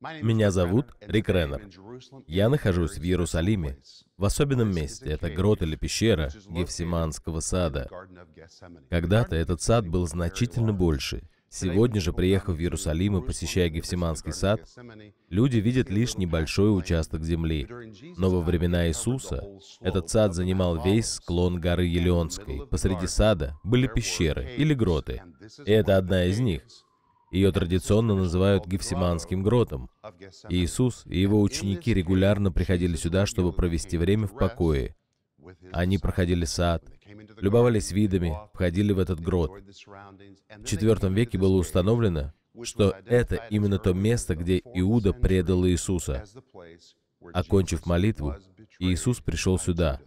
Меня зовут Рик Реннер. Я нахожусь в Иерусалиме, в особенном месте. Это грот или пещера Гефсиманского сада. Когда-то этот сад был значительно больше. Сегодня же, приехав в Иерусалим и посещая Гефсиманский сад, люди видят лишь небольшой участок земли. Но во времена Иисуса этот сад занимал весь склон горы Елеонской. Посреди сада были пещеры или гроты. И это одна из них. Ее традиционно называют Гефсиманским гротом. Иисус и его ученики регулярно приходили сюда, чтобы провести время в покое. Они проходили сад, любовались видами, входили в этот грот. В IV веке было установлено, что это именно то место, где Иуда предал Иисуса. Окончив молитву, Иисус пришел сюда,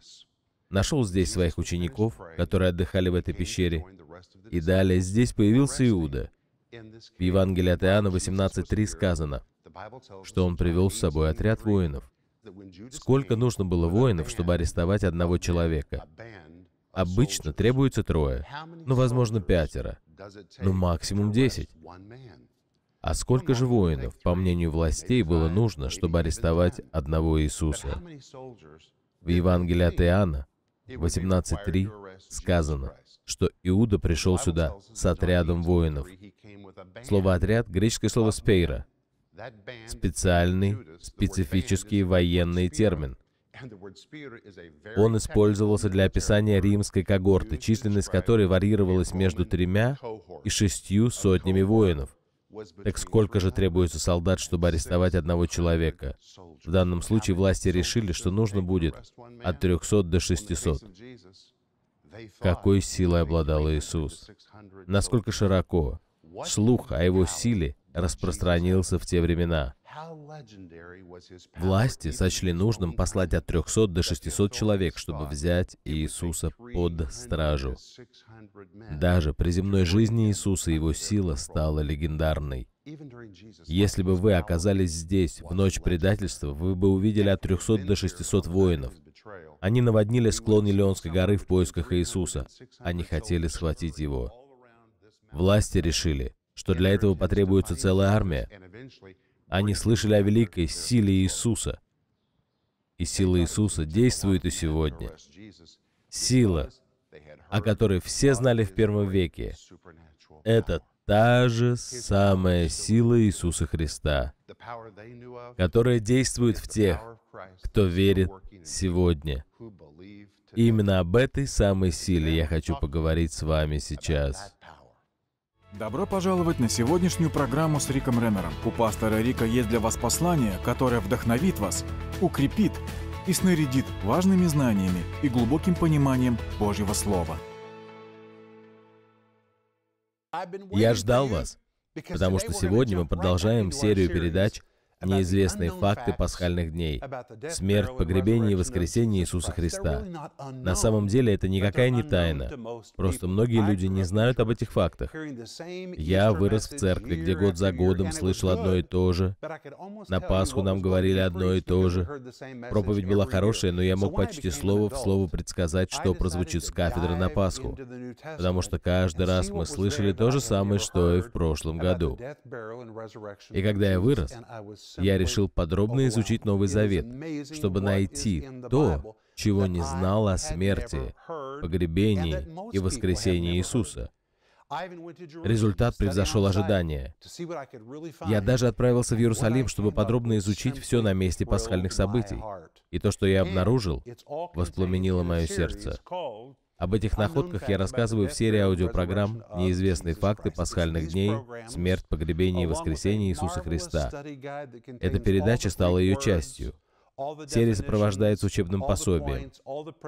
нашел здесь своих учеников, которые отдыхали в этой пещере, и далее здесь появился Иуда. В Евангелии от Иоанна 18.3 сказано, что он привел с собой отряд воинов. Сколько нужно было воинов, чтобы арестовать одного человека? Обычно требуется трое, ну, возможно, пятеро, ну, максимум десять. А сколько же воинов, по мнению властей, было нужно, чтобы арестовать одного Иисуса? В Евангелии от Иоанна 18.3 сказано, что Иуда пришел сюда с отрядом воинов, Слово «отряд» — греческое слово «спейра», специальный, специфический военный термин. Он использовался для описания римской когорты, численность которой варьировалась между тремя и шестью сотнями воинов. Так сколько же требуется солдат, чтобы арестовать одного человека? В данном случае власти решили, что нужно будет от 300 до 600. Какой силой обладал Иисус? Насколько широко? Слух о его силе распространился в те времена. Власти сочли нужным послать от 300 до 600 человек, чтобы взять Иисуса под стражу. Даже при земной жизни Иисуса его сила стала легендарной. Если бы вы оказались здесь в ночь предательства, вы бы увидели от 300 до 600 воинов. Они наводнили склон Илионской горы в поисках Иисуса. Они хотели схватить его. Власти решили, что для этого потребуется целая армия. Они слышали о великой силе Иисуса. И сила Иисуса действует и сегодня. Сила, о которой все знали в первом веке, это та же самая сила Иисуса Христа, которая действует в тех, кто верит сегодня. И именно об этой самой силе я хочу поговорить с вами сейчас. Добро пожаловать на сегодняшнюю программу с Риком Реннером. У пастора Рика есть для вас послание, которое вдохновит вас, укрепит и снарядит важными знаниями и глубоким пониманием Божьего Слова. Я ждал вас, потому что сегодня мы продолжаем серию передач – неизвестные факты пасхальных дней, смерть, погребение и воскресение Иисуса Христа. На самом деле это никакая не тайна. Просто многие люди не знают об этих фактах. Я вырос в церкви, где год за годом слышал одно и то же. На Пасху нам говорили одно и то же. Проповедь была хорошая, но я мог почти слово в слово предсказать, что прозвучит с кафедры на Пасху. Потому что каждый раз мы слышали то же самое, что и в прошлом году. И когда я вырос, я решил подробно изучить Новый Завет, чтобы найти то, чего не знал о смерти, погребении и воскресении Иисуса. Результат превзошел ожидания. Я даже отправился в Иерусалим, чтобы подробно изучить все на месте пасхальных событий. И то, что я обнаружил, воспламенило мое сердце. Об этих находках я рассказываю в серии аудиопрограмм «Неизвестные факты пасхальных дней. Смерть, погребение и воскресение Иисуса Христа». Эта передача стала ее частью – Серия сопровождается учебным пособием,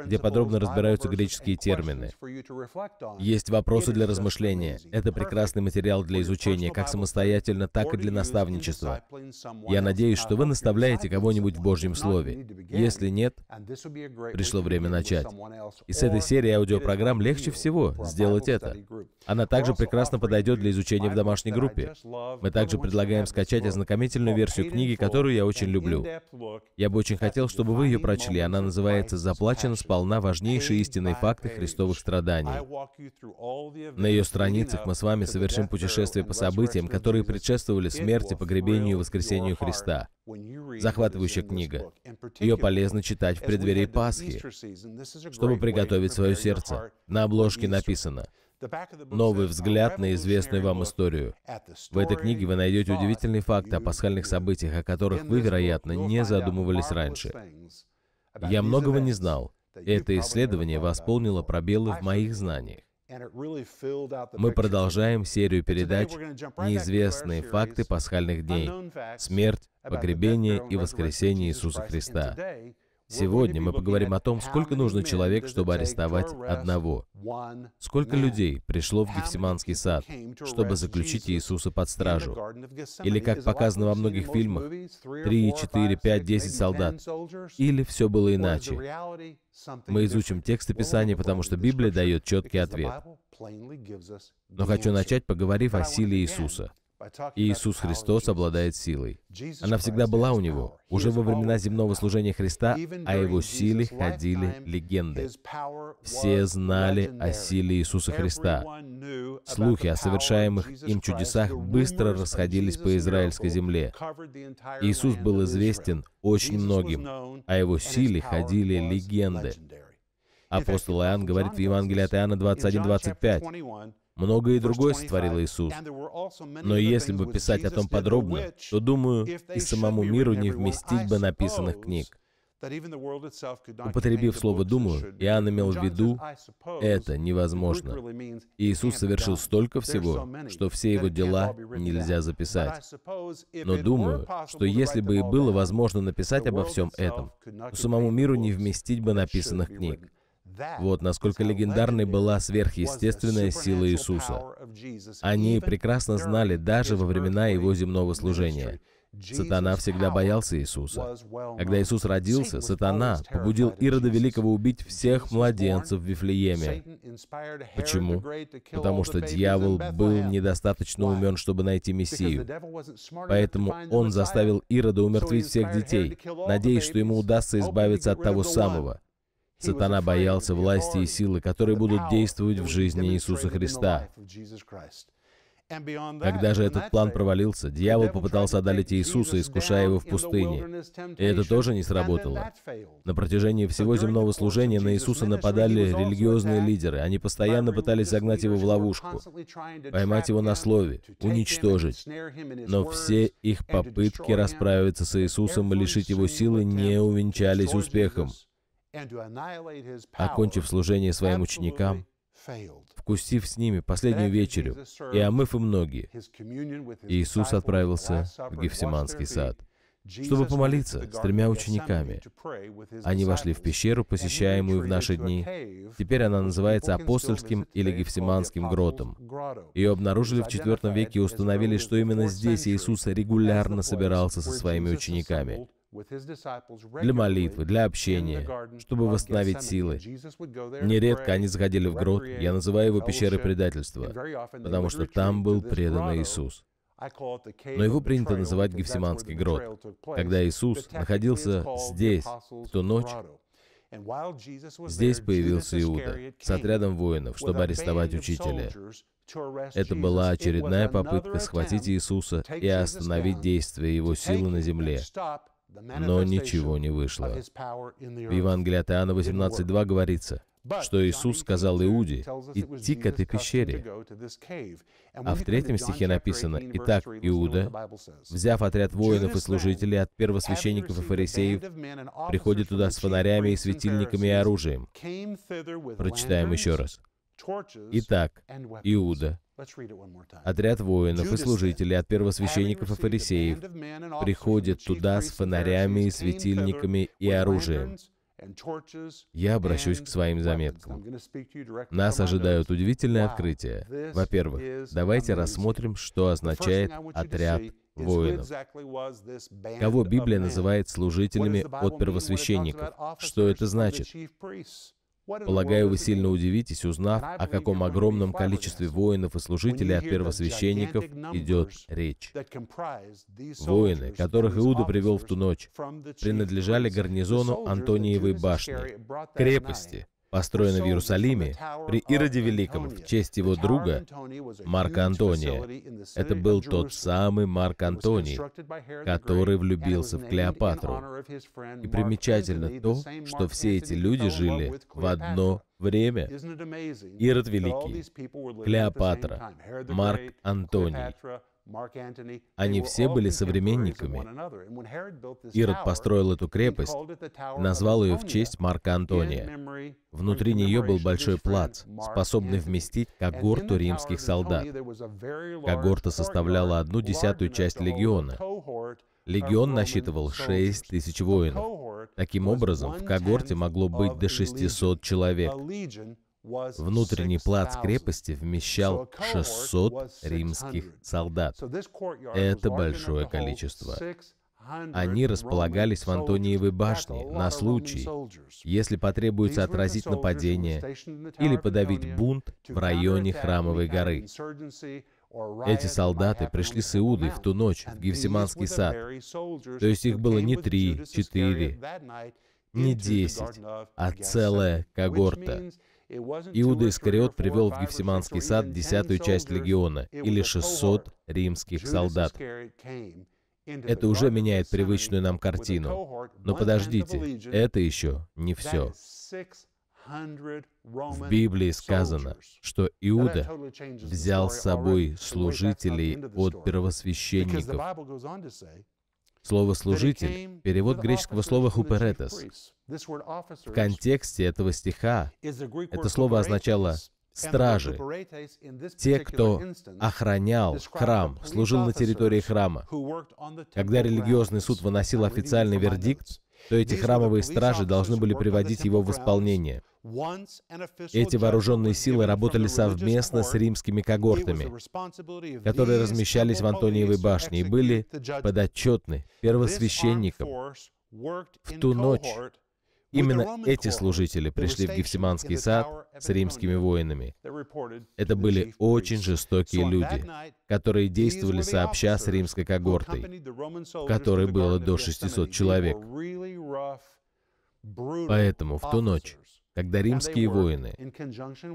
где подробно разбираются греческие термины. Есть вопросы для размышления. Это прекрасный материал для изучения, как самостоятельно, так и для наставничества. Я надеюсь, что вы наставляете кого-нибудь в Божьем Слове. Если нет, пришло время начать. И с этой серии аудиопрограмм легче всего сделать это. Она также прекрасно подойдет для изучения в домашней группе. Мы также предлагаем скачать ознакомительную версию книги, которую я очень люблю. Я буду очень хотел, чтобы вы ее прочли. Она называется «Заплачено сполна важнейшие истинные факты христовых страданий». На ее страницах мы с вами совершим путешествие по событиям, которые предшествовали смерти, погребению и воскресению Христа. Захватывающая книга. Ее полезно читать в преддверии Пасхи, чтобы приготовить свое сердце. На обложке написано – новый взгляд на известную вам историю. В этой книге вы найдете удивительный факт о пасхальных событиях, о которых вы, вероятно, не задумывались раньше. Я многого не знал, это исследование восполнило пробелы в моих знаниях. Мы продолжаем серию передач «Неизвестные факты пасхальных дней. Смерть, погребение и воскресение Иисуса Христа». Сегодня мы поговорим о том, сколько нужно человек, чтобы арестовать одного. Сколько людей пришло в Гефсиманский сад, чтобы заключить Иисуса под стражу. Или, как показано во многих фильмах, 3, 4, 5, 10 солдат. Или все было иначе. Мы изучим тексты Писания, потому что Библия дает четкий ответ. Но хочу начать, поговорив о силе Иисуса. Иисус Христос обладает силой. Она всегда была у Него. Уже во времена земного служения Христа о а Его силе ходили легенды. Все знали о силе Иисуса Христа. Слухи о совершаемых им чудесах быстро расходились по израильской земле. Иисус был известен очень многим. О а Его силе ходили легенды. Апостол Иоанн говорит в Евангелии от Иоанна 21:25. Многое другое сотворил Иисус. Но если бы писать о том подробно, то, думаю, и самому миру не вместить бы написанных книг. Употребив слово «думаю», Иоанн имел в виду «это невозможно». Иисус совершил столько всего, что все его дела нельзя записать. Но думаю, что если бы и было возможно написать обо всем этом, то самому миру не вместить бы написанных книг. Вот насколько легендарной была сверхъестественная сила Иисуса. Они прекрасно знали даже во времена Его земного служения. Сатана всегда боялся Иисуса. Когда Иисус родился, сатана побудил Ирода Великого убить всех младенцев в Вифлееме. Почему? Потому что дьявол был недостаточно умен, чтобы найти Мессию. Поэтому он заставил Ирода умертвить всех детей, надеясь, что ему удастся избавиться от того самого, Сатана боялся власти и силы, которые будут действовать в жизни Иисуса Христа. Когда же этот план провалился, дьявол попытался одолеть Иисуса, искушая его в пустыне. И это тоже не сработало. На протяжении всего земного служения на Иисуса нападали религиозные лидеры. Они постоянно пытались загнать его в ловушку, поймать его на слове, уничтожить. Но все их попытки расправиться с Иисусом и лишить его силы не увенчались успехом окончив служение своим ученикам, вкусив с ними последнюю вечерю и омыв им ноги, Иисус отправился в Гефсиманский сад, чтобы помолиться с тремя учениками. Они вошли в пещеру, посещаемую в наши дни. Теперь она называется Апостольским или Гефсиманским гротом. Ее обнаружили в IV веке и установили, что именно здесь Иисус регулярно собирался со своими учениками для молитвы, для общения, чтобы восстановить силы. Нередко они заходили в грот, я называю его пещерой предательства, потому что там был предан Иисус. Но его принято называть Гефсиманский грот, когда Иисус находился здесь, в ту ночь, Здесь появился Иуда с отрядом воинов, чтобы арестовать учителя. Это была очередная попытка схватить Иисуса и остановить действие его силы на земле, но ничего не вышло. В Евангелии от Иоанна 18.2 говорится, что Иисус сказал Иуде, «Идти к этой пещере». А в третьем стихе написано, «Итак, Иуда, взяв отряд воинов и служителей от первосвященников и фарисеев, приходит туда с фонарями и светильниками и оружием». Прочитаем еще раз. «Итак, Иуда, Отряд воинов и служителей от первосвященников и фарисеев приходит туда с фонарями, светильниками и оружием. Я обращусь к своим заметкам. Нас ожидают удивительные открытия. Во-первых, давайте рассмотрим, что означает отряд воинов. Кого Библия называет служителями от первосвященников? Что это значит? Полагаю, вы сильно удивитесь, узнав, о каком огромном количестве воинов и служителей от первосвященников идет речь. Воины, которых Иуда привел в ту ночь, принадлежали гарнизону Антониевой башни, крепости, построена в Иерусалиме при Ироде Великом в честь его друга Марка Антония. Это был тот самый Марк Антоний, который влюбился в Клеопатру. И примечательно то, что все эти люди жили в одно время. Ирод Великий, Клеопатра, Марк Антоний, они все были современниками. Ирод построил эту крепость, назвал ее в честь Марка Антония. Внутри нее был большой плац, способный вместить когорту римских солдат. Когорта составляла одну десятую часть легиона. Легион насчитывал 6 тысяч воинов. Таким образом, в когорте могло быть до 600 человек. Внутренний плац крепости вмещал 600 римских солдат. Это большое количество. Они располагались в Антониевой башне на случай, если потребуется отразить нападение или подавить бунт в районе Храмовой горы. Эти солдаты пришли с Иудой в ту ночь в Гефсиманский сад. То есть их было не три, четыре, не десять, а целая когорта. Иуда Искариот привел в Гефсиманский сад десятую часть легиона, или 600 римских солдат. Это уже меняет привычную нам картину. Но подождите, это еще не все. В Библии сказано, что Иуда взял с собой служителей от первосвященников. Слово «служитель» — перевод греческого слова «хуперетес». В контексте этого стиха это слово означало «стражи», те, кто охранял храм, служил на территории храма. Когда религиозный суд выносил официальный вердикт, то эти храмовые стражи должны были приводить его в исполнение. Эти вооруженные силы работали совместно с римскими когортами, которые размещались в Антониевой башне и были подотчетны первосвященникам. В ту ночь Именно эти служители пришли в Гефсиманский сад с римскими воинами. Это были очень жестокие люди, которые действовали сообща с римской когортой, в которой было до 600 человек. Поэтому в ту ночь, когда римские воины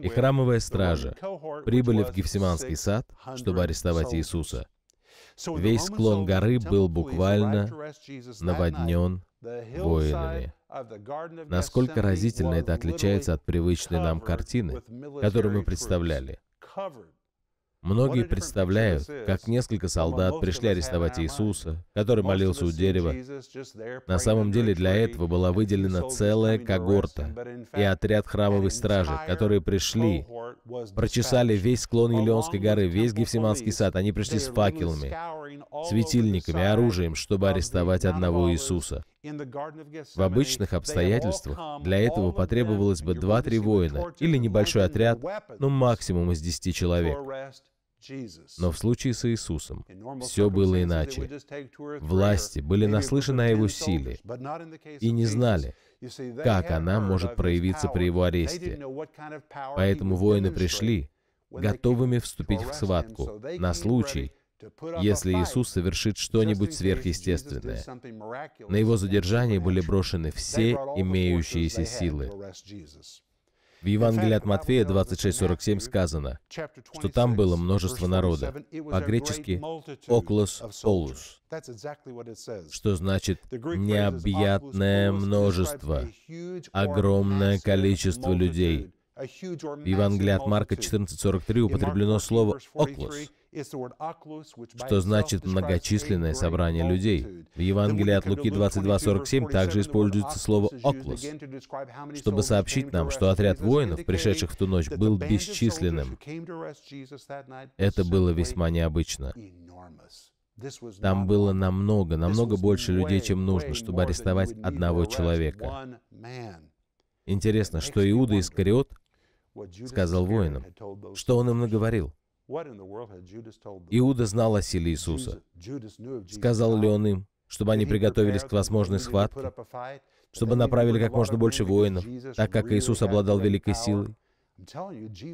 и храмовая стража прибыли в Гефсиманский сад, чтобы арестовать Иисуса, весь склон горы был буквально наводнен воинами. Насколько разительно это отличается от привычной нам картины, которую мы представляли. Многие представляют, как несколько солдат пришли арестовать Иисуса, который молился у дерева. На самом деле для этого была выделена целая когорта и отряд храмовой стражи, которые пришли, прочесали весь склон Елеонской горы, весь Гефсиманский сад. Они пришли с факелами, светильниками, оружием, чтобы арестовать одного Иисуса. В обычных обстоятельствах для этого потребовалось бы 2-3 воина или небольшой отряд, но ну, максимум из 10 человек. Но в случае с Иисусом все было иначе. Власти были наслышаны о его силе и не знали, как она может проявиться при его аресте. Поэтому воины пришли, готовыми вступить в схватку на случай, если Иисус совершит что-нибудь сверхъестественное, на его задержание были брошены все имеющиеся силы. В Евангелии от Матфея 26.47 сказано, что там было множество народа. По-гречески околос олус», что значит «необъятное множество», огромное количество людей, в Евангелии от Марка 14.43 употреблено слово «оклус», что значит «многочисленное собрание людей». В Евангелии от Луки 22.47 также используется слово «оклус», чтобы сообщить нам, что отряд воинов, пришедших в ту ночь, был бесчисленным. Это было весьма необычно. Там было намного, намного больше людей, чем нужно, чтобы арестовать одного человека. Интересно, что Иуда Искариот сказал воинам, что он им наговорил. Иуда знал о силе Иисуса. Сказал ли он им, чтобы они приготовились к возможной схватке, чтобы направили как можно больше воинов, так как Иисус обладал великой силой?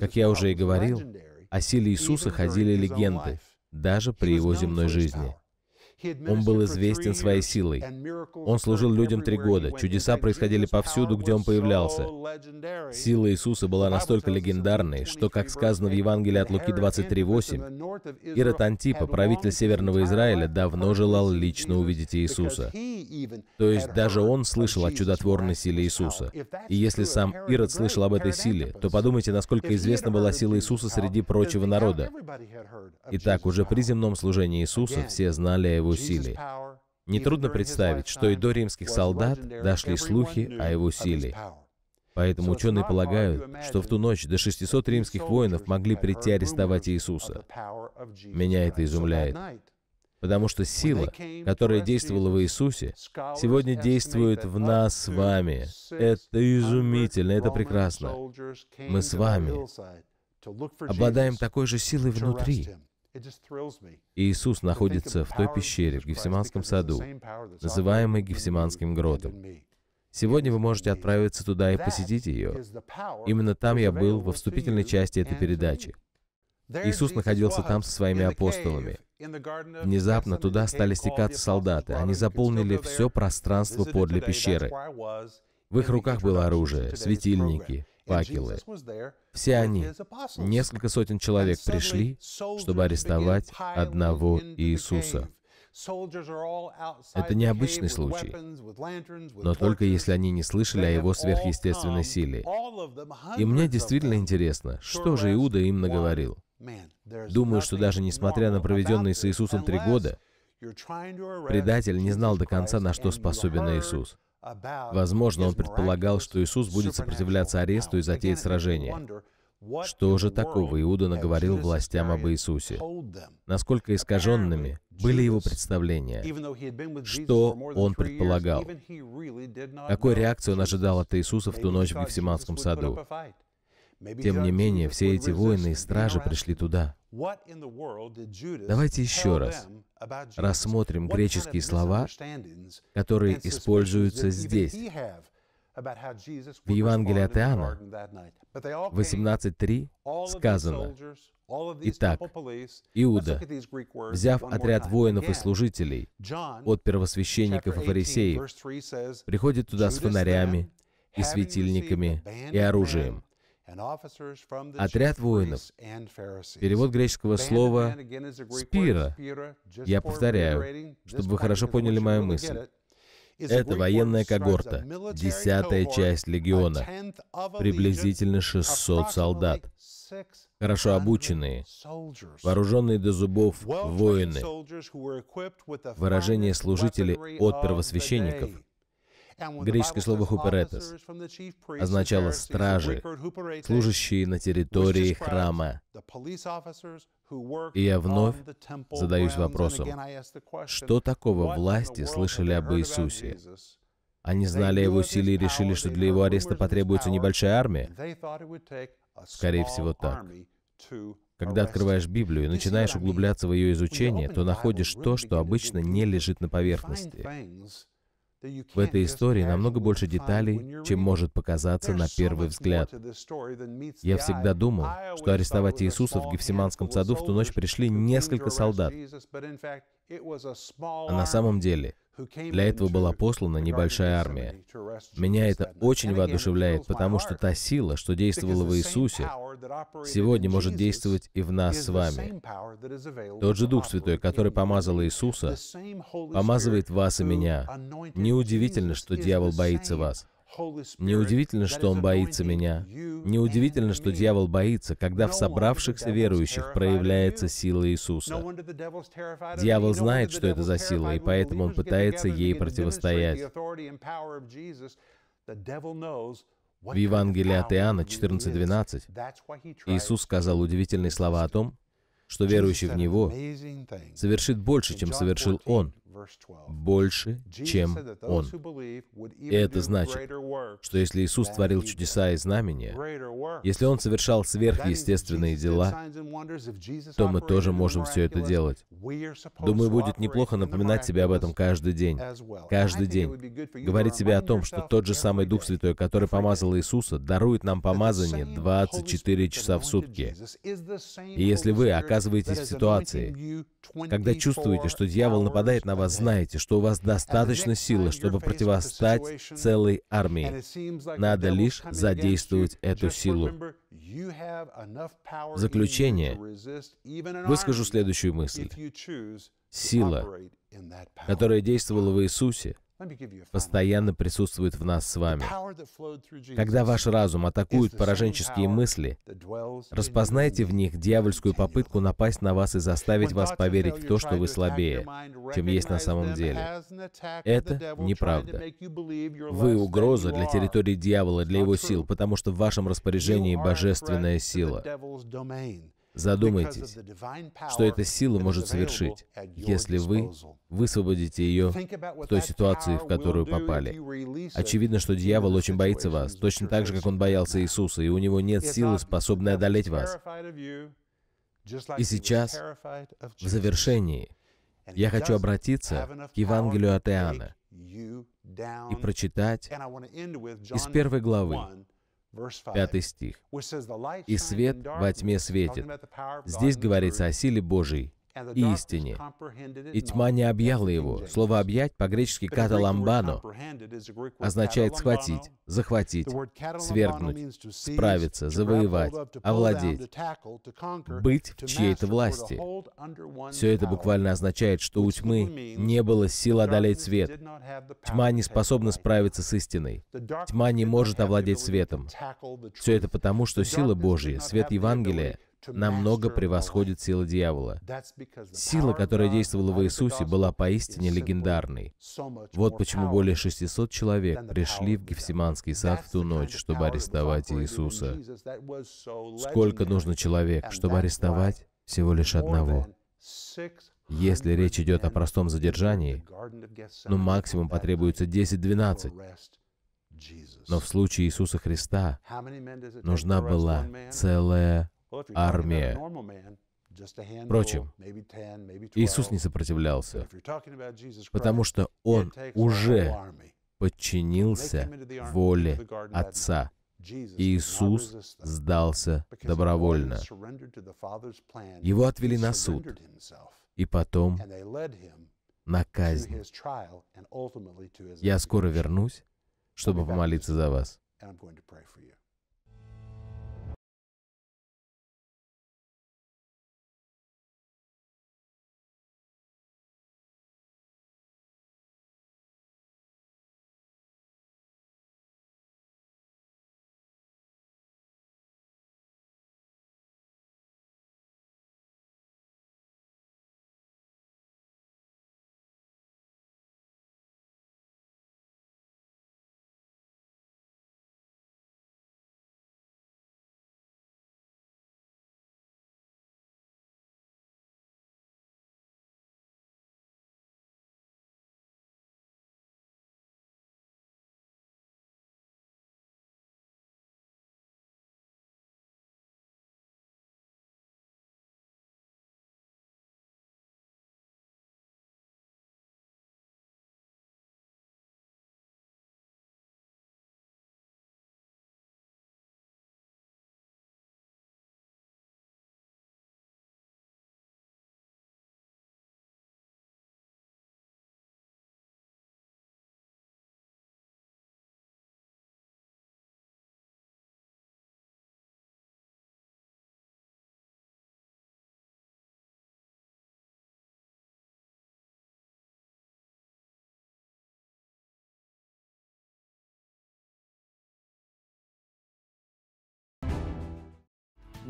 Как я уже и говорил, о силе Иисуса ходили легенды, даже при его земной жизни. Он был известен своей силой. Он служил людям три года. Чудеса происходили повсюду, где он появлялся. Сила Иисуса была настолько легендарной, что, как сказано в Евангелии от Луки 23.8, Ирод Антипа, правитель Северного Израиля, давно желал лично увидеть Иисуса. То есть даже он слышал о чудотворной силе Иисуса. И если сам Ирод слышал об этой силе, то подумайте, насколько известна была сила Иисуса среди прочего народа. Итак, уже при земном служении Иисуса все знали о его его силе. Нетрудно представить, что и до римских солдат дошли слухи о его силе. Поэтому ученые полагают, что в ту ночь до 600 римских воинов могли прийти арестовать Иисуса. Меня это изумляет. Потому что сила, которая действовала в Иисусе, сегодня действует в нас с вами. Это изумительно, это прекрасно. Мы с вами обладаем такой же силой внутри, Иисус находится в той пещере в Гефсиманском саду, называемой Гефсиманским гротом. Сегодня вы можете отправиться туда и посетить ее. Именно там я был во вступительной части этой передачи. Иисус находился там со своими апостолами. Внезапно туда стали стекаться солдаты. Они заполнили все пространство подле пещеры. В их руках было оружие, светильники, факелы. Все они, несколько сотен человек пришли, чтобы арестовать одного Иисуса. Это необычный случай, но только если они не слышали о его сверхъестественной силе. И мне действительно интересно, что же Иуда им наговорил. Думаю, что даже несмотря на проведенные с Иисусом три года, предатель не знал до конца, на что способен Иисус. Возможно, он предполагал, что Иисус будет сопротивляться аресту и затеять сражение. Что же такого Иуда наговорил властям об Иисусе? Насколько искаженными были его представления? Что он предполагал? Какой реакции он ожидал от Иисуса в ту ночь в Гефсиманском саду? Тем не менее, все эти воины и стражи пришли туда. Давайте еще раз рассмотрим греческие слова, которые используются здесь, в Евангелии от Иоанна 18.3 сказано, Итак, Иуда, взяв отряд воинов и служителей от первосвященников и фарисеев, приходит туда с фонарями и светильниками и оружием. Отряд воинов. Перевод греческого слова «спира». Я повторяю, чтобы вы хорошо поняли мою мысль. Это военная когорта, десятая часть легиона, приблизительно 600 солдат, хорошо обученные, вооруженные до зубов воины. Выражение служителей от первосвященников – Греческое слово «хуперетес» означало «стражи», служащие на территории храма. И я вновь задаюсь вопросом, что такого власти слышали об Иисусе? Они знали о его силе и решили, что для его ареста потребуется небольшая армия? Скорее всего, так. Когда открываешь Библию и начинаешь углубляться в ее изучение, то находишь то, что обычно не лежит на поверхности. В этой истории намного больше деталей, чем может показаться на первый взгляд. Я всегда думал, что арестовать Иисуса в Гефсиманском саду в ту ночь пришли несколько солдат. А на самом деле для этого была послана небольшая армия. Меня это очень воодушевляет, потому что та сила, что действовала в Иисусе, сегодня может действовать и в нас с вами. Тот же Дух Святой, который помазал Иисуса, помазывает вас и меня. Неудивительно, что дьявол боится вас. Неудивительно, что он боится меня. Неудивительно, что дьявол боится, когда в собравшихся верующих проявляется сила Иисуса. Дьявол знает, что это за сила, и поэтому он пытается ей противостоять. В Евангелии от Иоанна 14.12 Иисус сказал удивительные слова о том, что верующий в Него совершит больше, чем совершил Он, больше, чем Он. И это значит, что если Иисус творил чудеса и знамения, если Он совершал сверхъестественные дела, то мы тоже можем все это делать. Думаю, будет неплохо напоминать себе об этом каждый день. Каждый день. Говорить себе о том, что тот же самый Дух Святой, который помазал Иисуса, дарует нам помазание 24 часа в сутки. И если вы оказываетесь в ситуации, когда чувствуете, что дьявол нападает на вас, знаете, что у вас достаточно силы, чтобы противостать целой армии. Надо лишь задействовать эту силу. В заключение выскажу следующую мысль. Сила, которая действовала в Иисусе, постоянно присутствует в нас с вами. Когда ваш разум атакует пораженческие мысли, распознайте в них дьявольскую попытку напасть на вас и заставить вас поверить в то, что вы слабее, чем есть на самом деле. Это неправда. Вы угроза для территории дьявола, для его сил, потому что в вашем распоряжении божественная сила. Задумайтесь, что эта сила может совершить, если вы высвободите ее в той ситуации, в которую попали. Очевидно, что дьявол очень боится вас, точно так же, как он боялся Иисуса, и у него нет силы, способной одолеть вас. И сейчас, в завершении, я хочу обратиться к Евангелию от Иоанна и прочитать из первой главы, 5 стих. «И свет во тьме светит». Здесь говорится о силе Божьей истине. И тьма не объяла его. Слово «объять» по-гречески «каталамбано» означает «схватить», «захватить», «свергнуть», «справиться», «завоевать», «овладеть», «быть в чьей-то власти». Все это буквально означает, что у тьмы не было сил одолеть свет. Тьма не способна справиться с истиной. Тьма не может овладеть светом. Все это потому, что сила Божья, свет Евангелия — намного превосходит сила дьявола. Сила, которая действовала в Иисусе, была поистине легендарной. Вот почему более 600 человек пришли в Гефсиманский сад в ту ночь, чтобы арестовать Иисуса. Сколько нужно человек, чтобы арестовать всего лишь одного? Если речь идет о простом задержании, ну максимум потребуется 10-12. Но в случае Иисуса Христа нужна была целая армия. Впрочем, Иисус не сопротивлялся, потому что Он уже подчинился воле Отца. Иисус сдался добровольно. Его отвели на суд и потом на казнь. Я скоро вернусь, чтобы помолиться за вас.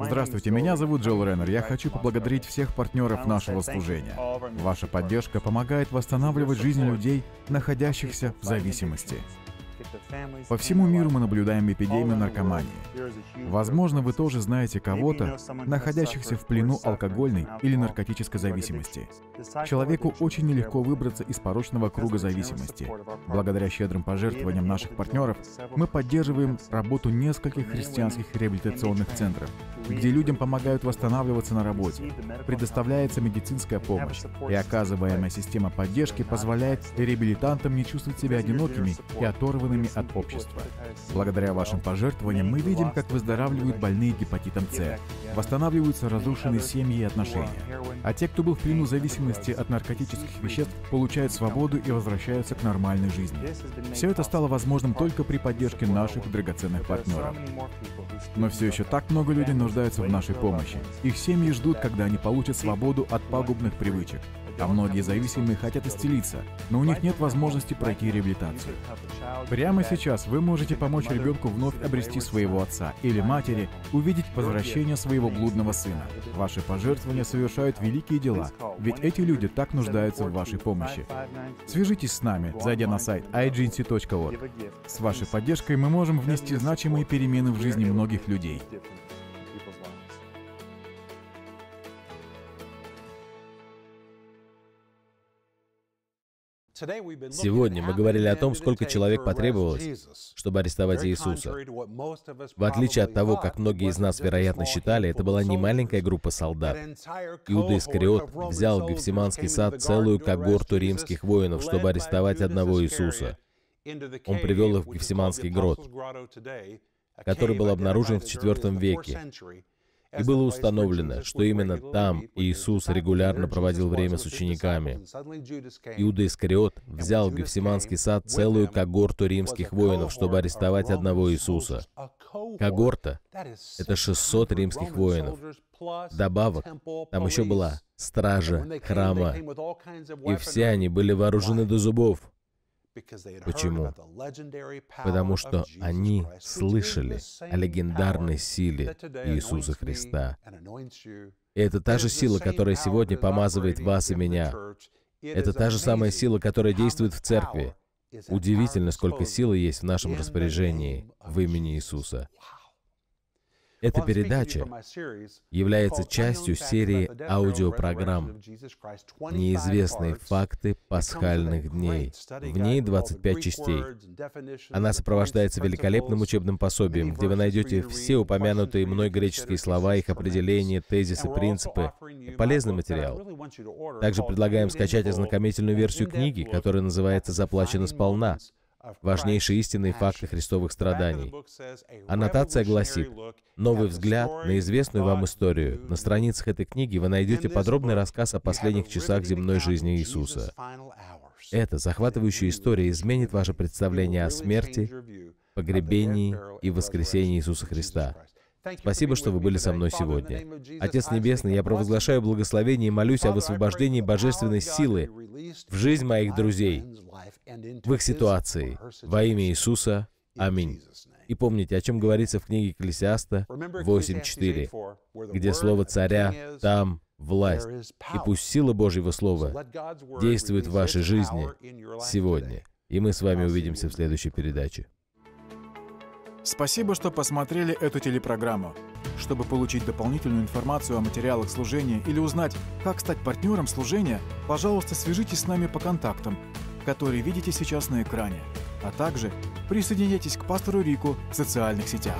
Здравствуйте, меня зовут Джилл Реннер. Я хочу поблагодарить всех партнеров нашего служения. Ваша поддержка помогает восстанавливать жизнь людей, находящихся в зависимости. По всему миру мы наблюдаем эпидемию наркомании. Возможно, вы тоже знаете кого-то, находящихся в плену алкогольной или наркотической зависимости. Человеку очень нелегко выбраться из порочного круга зависимости. Благодаря щедрым пожертвованиям наших партнеров мы поддерживаем работу нескольких христианских реабилитационных центров, где людям помогают восстанавливаться на работе, предоставляется медицинская помощь, и оказываемая система поддержки позволяет реабилитантам не чувствовать себя одинокими и оторванными зависимыми от общества. Благодаря вашим пожертвованиям мы видим, как выздоравливают больные гепатитом С, восстанавливаются разрушенные семьи и отношения. А те, кто был в плену зависимости от наркотических веществ, получают свободу и возвращаются к нормальной жизни. Все это стало возможным только при поддержке наших драгоценных партнеров. Но все еще так много людей нуждаются в нашей помощи. Их семьи ждут, когда они получат свободу от пагубных привычек. А многие зависимые хотят исцелиться, но у них нет возможности пройти реабилитацию. Прямо Прямо сейчас вы можете помочь ребенку вновь обрести своего отца или матери, увидеть возвращение своего блудного сына. Ваши пожертвования совершают великие дела, ведь эти люди так нуждаются в вашей помощи. Свяжитесь с нами, зайдя на сайт ignc.org. С вашей поддержкой мы можем внести значимые перемены в жизни многих людей. Сегодня мы говорили о том, сколько человек потребовалось, чтобы арестовать Иисуса. В отличие от того, как многие из нас, вероятно, считали, это была не маленькая группа солдат. Иуда Искариот взял в Гефсиманский сад целую когорту римских воинов, чтобы арестовать одного Иисуса. Он привел их в Гефсиманский грот, который был обнаружен в IV веке, и было установлено, что именно там Иисус регулярно проводил время с учениками. Иуда Искариот взял в Гефсиманский сад целую когорту римских воинов, чтобы арестовать одного Иисуса. Когорта — это 600 римских воинов. Добавок, там еще была стража храма. И все они были вооружены до зубов. Почему? Потому что они слышали о легендарной силе Иисуса Христа. И это та же сила, которая сегодня помазывает вас и меня. Это та же самая сила, которая действует в церкви. Удивительно, сколько силы есть в нашем распоряжении в имени Иисуса. Эта передача является частью серии аудиопрограмм «Неизвестные факты пасхальных дней». В ней 25 частей. Она сопровождается великолепным учебным пособием, где вы найдете все упомянутые мной греческие слова, их определения, тезисы, принципы. Полезный материал. Также предлагаем скачать ознакомительную версию книги, которая называется «Заплачено сполна», важнейшие истинные факты христовых страданий. Аннотация гласит, «Новый взгляд на известную вам историю». На страницах этой книги вы найдете подробный рассказ о последних часах земной жизни Иисуса. Эта захватывающая история изменит ваше представление о смерти, погребении и воскресении Иисуса Христа. Спасибо, что вы были со мной сегодня. Отец Небесный, я провозглашаю благословение и молюсь о высвобождении божественной силы в жизнь моих друзей, в их ситуации. Во имя Иисуса. Аминь. И помните, о чем говорится в книге Экклесиаста 8.4, где слово «царя» там власть. И пусть сила Божьего Слова действует в вашей жизни сегодня. И мы с вами увидимся в следующей передаче. Спасибо, что посмотрели эту телепрограмму. Чтобы получить дополнительную информацию о материалах служения или узнать, как стать партнером служения, пожалуйста, свяжитесь с нами по контактам который видите сейчас на экране, а также присоединяйтесь к пастору Рику в социальных сетях.